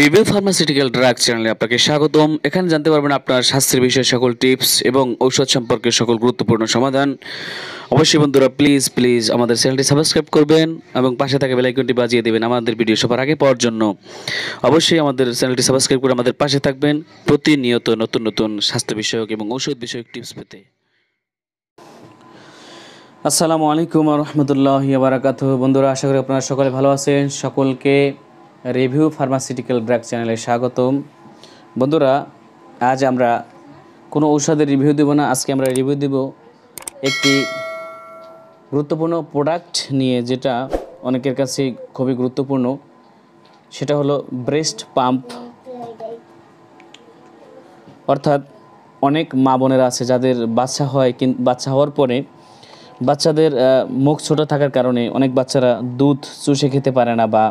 review pharmaceutical drug চ্যানেলে আপনাকে স্বাগতম এখানে জানতে পারবেন আপনার স্বাস্থ্যের বিষয়ে সকল টিপস এবং ঔষধ সম্পর্কে সকল গুরুত্বপূর্ণ সমাধান অবশ্যই বন্ধুরা প্লিজ প্লিজ আমাদের চ্যানেলটি সাবস্ক্রাইব করবেন এবং পাশে থাকা বেলাইকনটি বাজিয়ে দেবেন আমাদের ভিডিও সবার আগে পাওয়ার জন্য অবশ্যই আমাদের চ্যানেলটি সাবস্ক্রাইব করে আমাদের পাশে থাকবেন প্রতিনিয়ত নতুন নতুন স্বাস্থ্য বিষয়ক এবং ঔষধ বিষয়ক টিপস পেতে আসসালামু আলাইকুম রহমতুল্লাহ বারাকাত বন্ধুরা আশা করি আপনারা সকলে ভালো আছেন সকলকে রিভিউ ফার্মাসিউটিক্যাল ড্রাগ চ্যানেলে স্বাগতম বন্ধুরা আজ আমরা কোনো ঔষধের রিভিউ দেব না আজকে আমরা রিভিউ দেব একটি গুরুত্বপূর্ণ প্রোডাক্ট নিয়ে যেটা অনেকের কাছে খুবই গুরুত্বপূর্ণ সেটা হলো ব্রেস্ট পাম্প অর্থাৎ অনেক মা বোনেরা আছে যাদের বাচ্চা হয় কিন্তু বাচ্চা হওয়ার পরে বাচ্চাদের মুখ ছোটো থাকার কারণে অনেক বাচ্চারা দুধ চুষে খেতে পারে না বা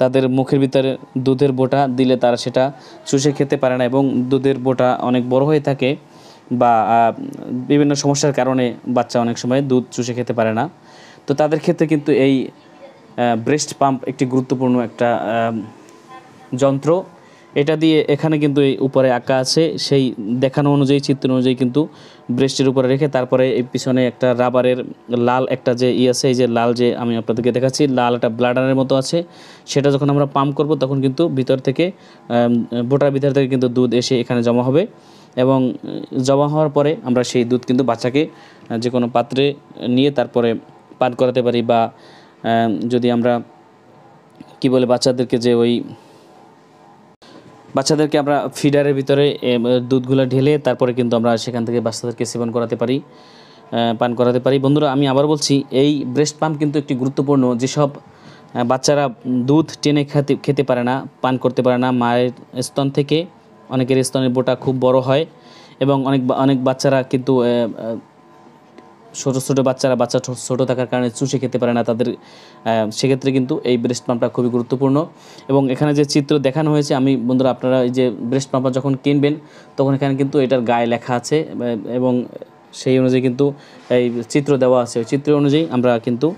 তাদের মুখের ভিতরে দুধের বোটা দিলে তারা সেটা চুষে খেতে পারে না এবং দুধের বোটা অনেক বড় হয়ে থাকে বা বিভিন্ন সমস্যার কারণে বাচ্চা অনেক সময় দুধ চুষে খেতে পারে না তো তাদের ক্ষেত্রে কিন্তু এই ব্রেস্ট পাম্প একটি গুরুত্বপূর্ণ একটা যন্ত্র এটা দিয়ে এখানে কিন্তু এই উপরে আঁকা আছে সেই দেখানো অনুযায়ী চিত্র অনুযায়ী কিন্তু ব্রেস্টের উপরে রেখে তারপরে এই পিছনে একটা রাবারের লাল একটা যে ই আছে এই যে লাল যে আমি আপনাদেরকে দেখাচ্ছি লাল একটা ব্লাডারের মতো আছে সেটা যখন আমরা পাম্প করব তখন কিন্তু ভিতর থেকে বোটার ভিতর থেকে কিন্তু দুধ এসে এখানে জমা হবে এবং জমা হওয়ার পরে আমরা সেই দুধ কিন্তু বাচ্চাকে যে কোনো পাত্রে নিয়ে তারপরে পান করাতে পারি বা যদি আমরা কি বলে বাচ্চাদেরকে যে ওই বাচ্চাদেরকে আমরা ফিডারের ভিতরে দুধগুলো ঢেলে তারপরে কিন্তু আমরা সেখান থেকে বাচ্চাদেরকে সেবন করাতে পারি পান করাতে পারি বন্ধুরা আমি আবার বলছি এই ব্রেস্ট পাম্প কিন্তু একটি গুরুত্বপূর্ণ যেসব বাচ্চারা দুধ টেনে খেতে খেতে পারে না পান করতে পারে না মায়ের স্তন থেকে অনেকের স্তনের বোটা খুব বড় হয় এবং অনেক অনেক বাচ্চারা কিন্তু ছোটো ছোটো বাচ্চারা বাচ্চা ছোটো থাকার কারণে চুষে খেতে পারে না তাদের সেক্ষেত্রে কিন্তু এই ব্রেস্ট পাম্পটা খুবই গুরুত্বপূর্ণ এবং এখানে যে চিত্র দেখানো হয়েছে আমি বন্ধুরা আপনারা এই যে ব্রেস্ট পাম্পটা যখন কিনবেন তখন এখানে কিন্তু এটার গায়ে লেখা আছে এবং সেই অনুযায়ী কিন্তু এই চিত্র দেওয়া আছে ওই চিত্র অনুযায়ী আমরা কিন্তু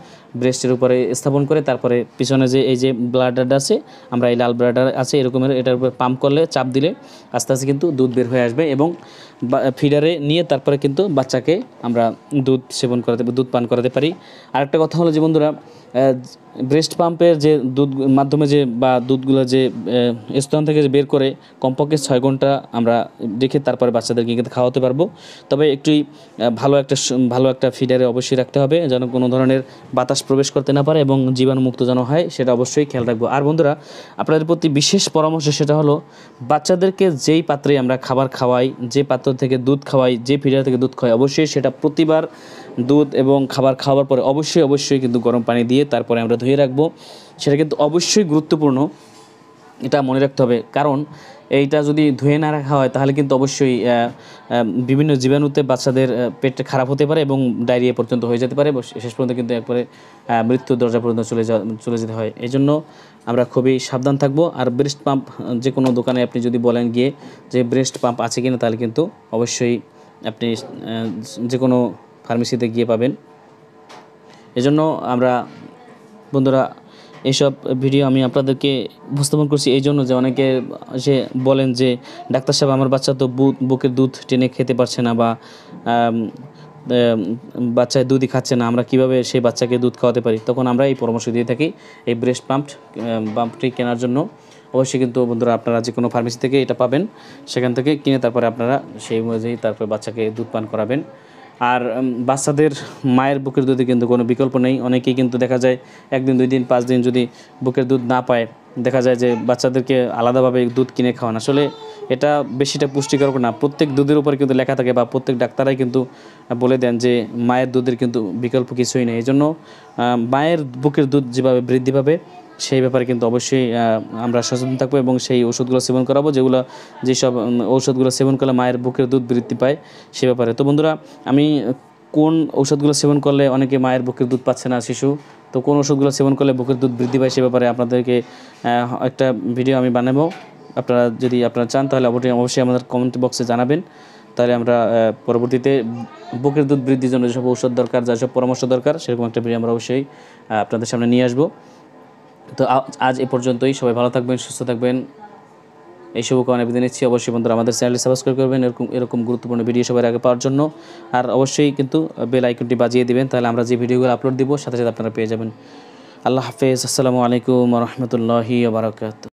ব্রেস্টের উপরে স্থাপন করে তারপরে পিছনে যে এই যে ব্লাডারটা আছে আমরা এই লাল ব্লাডার আছে এরকমের এটার উপরে পাম্প করলে চাপ দিলে আস্তে আস্তে কিন্তু দুধ বের হয়ে আসবে এবং ফিডারে নিয়ে তারপরে কিন্তু বাচ্চাকে আমরা দুধ সেবন করাতে দুধ পান করাতে পারি আরেকটা কথা হলো যে বন্ধুরা ব্রেস্ট পাম্পের যে দুধ মাধ্যমে যে বা দুধগুলো যে স্তন থেকে যে বের করে কমপক্ষে ছয় ঘন্টা আমরা দেখে তারপরে বাচ্চাদেরকে কিন্তু খাওয়াতে পারবো তবে একটু ভালো একটা ভালো একটা ফিডারে অবশ্যই রাখতে হবে যেন কোনো ধরনের বাতাস প্রবেশ করতে না পারে এবং জীবাণুমুক্ত যেন হয় সেটা অবশ্যই খেয়াল রাখবো আর বন্ধুরা আপনাদের প্রতি বিশেষ পরামর্শ সেটা হলো বাচ্চাদেরকে যেই পাত্রে আমরা খাবার খাওয়াই যে পাত্র থেকে দুধ খাওয়াই যে ফিডার থেকে দুধ খাওয়াই অবশ্যই সেটা প্রতিবার দুধ এবং খাবার খাওয়ার পরে অবশ্যই অবশ্যই কিন্তু গরম পানি দিয়ে তারপরে আমরা ধুয়ে রাখবো সেটা কিন্তু অবশ্যই গুরুত্বপূর্ণ এটা মনে রাখতে হবে কারণ এইটা যদি ধুয়ে না রাখা হয় তাহলে কিন্তু অবশ্যই বিভিন্ন জীবাণুতে বাচ্চাদের পেট খারাপ হতে পারে এবং ডায়রিয়া পর্যন্ত হয়ে যেতে পারে শেষ পর্যন্ত কিন্তু একবারে মৃত্যুর দরজা পর্যন্ত চলে যাওয়া চলে যেতে হয় এই জন্য আমরা খুবই সাবধান থাকব আর ব্রেস্ট পাম্প যে কোনো দোকানে আপনি যদি বলেন গিয়ে যে ব্রেস্ট পাম্প আছে কিনা তাহলে কিন্তু অবশ্যই আপনি যে কোনো ফার্মেসিতে গিয়ে পাবেন এজন্য আমরা বন্ধুরা এসব ভিডিও আমি আপনাদেরকে উপস্থাপন করছি এই জন্য যে অনেকে সে বলেন যে ডাক্তার সাহেব আমার বাচ্চা তো বুকের দুধ টেনে খেতে পারছে না বা বাচ্চায় দুধই খাচ্ছে না আমরা কিভাবে সেই বাচ্চাকে দুধ খাওয়াতে পারি তখন আমরা এই পরামর্শ দিয়ে থাকি এই ব্রেস্ট পাম্প পাম্পটি কেনার জন্য অবশ্যই কিন্তু বন্ধুরা আপনারা যে কোনো ফার্মেসি থেকে এটা পাবেন সেখান থেকে কিনে তারপরে আপনারা সেই অনুযায়ী তারপরে বাচ্চাকে দুধ পান করাবেন আর বাচ্চাদের মায়ের বুকের দুধে কিন্তু কোনো বিকল্প নেই অনেকেই কিন্তু দেখা যায় একদিন দুই দিন পাঁচ দিন যদি বুকের দুধ না পায় দেখা যায় যে বাচ্চাদেরকে আলাদাভাবে দুধ কিনে খাওয়ান আসলে এটা বেশিটা পুষ্টিকারক না প্রত্যেক দুধের উপর কিন্তু লেখা থাকে বা প্রত্যেক ডাক্তারাই কিন্তু বলে দেন যে মায়ের দুধের কিন্তু বিকল্প কিছুই নেই এই জন্য মায়ের বুকের দুধ যেভাবে বৃদ্ধি পাবে সেই ব্যাপারে কিন্তু অবশ্যই আমরা সচেতন থাকবো এবং সেই ওষুধগুলো সেবন করাবো যেগুলো যেসব ঔষধগুলো সেবন করলে মায়ের বুকের দুধ বৃদ্ধি পায় সে ব্যাপারে তো বন্ধুরা আমি কোন ঔষধগুলো সেবন করলে অনেকে মায়ের বুকের দুধ পাচ্ছে না শিশু তো কোন ওষুধগুলো সেবন করলে বুকের দুধ বৃদ্ধি পায় সে ব্যাপারে আপনাদেরকে একটা ভিডিও আমি বানাবো আপনারা যদি আপনারা চান তাহলে অবশ্যই অবশ্যই আমাদের কমেন্ট বক্সে জানাবেন তাহলে আমরা পরবর্তীতে বুকের দুধ বৃদ্ধির জন্য যেসব ঔষধ দরকার যা সব পরামর্শ দরকার সেরকম একটা ভিডিও আমরা অবশ্যই আপনাদের সামনে নিয়ে আসবো তো আজ এ পর্যন্তই সবাই ভালো থাকবেন সুস্থ থাকবেন এই শুভকামনা বিদায় নিচ্ছি অবশ্যই বন্ধুরা আমাদের চ্যানেলটি সাবস্ক্রাইব করবেন এরকম এরকম গুরুত্বপূর্ণ ভিডিও সবাই আগে পাওয়ার জন্য আর অবশ্যই কিন্তু বেল আইকনটি বাজিয়ে দিবেন তাহলে আমরা যে ভিডিওগুলো আপলোড দিব সাথে সাথে আপনারা পেয়ে যাবেন আল্লাহ হাফেজ আসসালামু আলাইকুম রহমতুল্লাহি বারকাত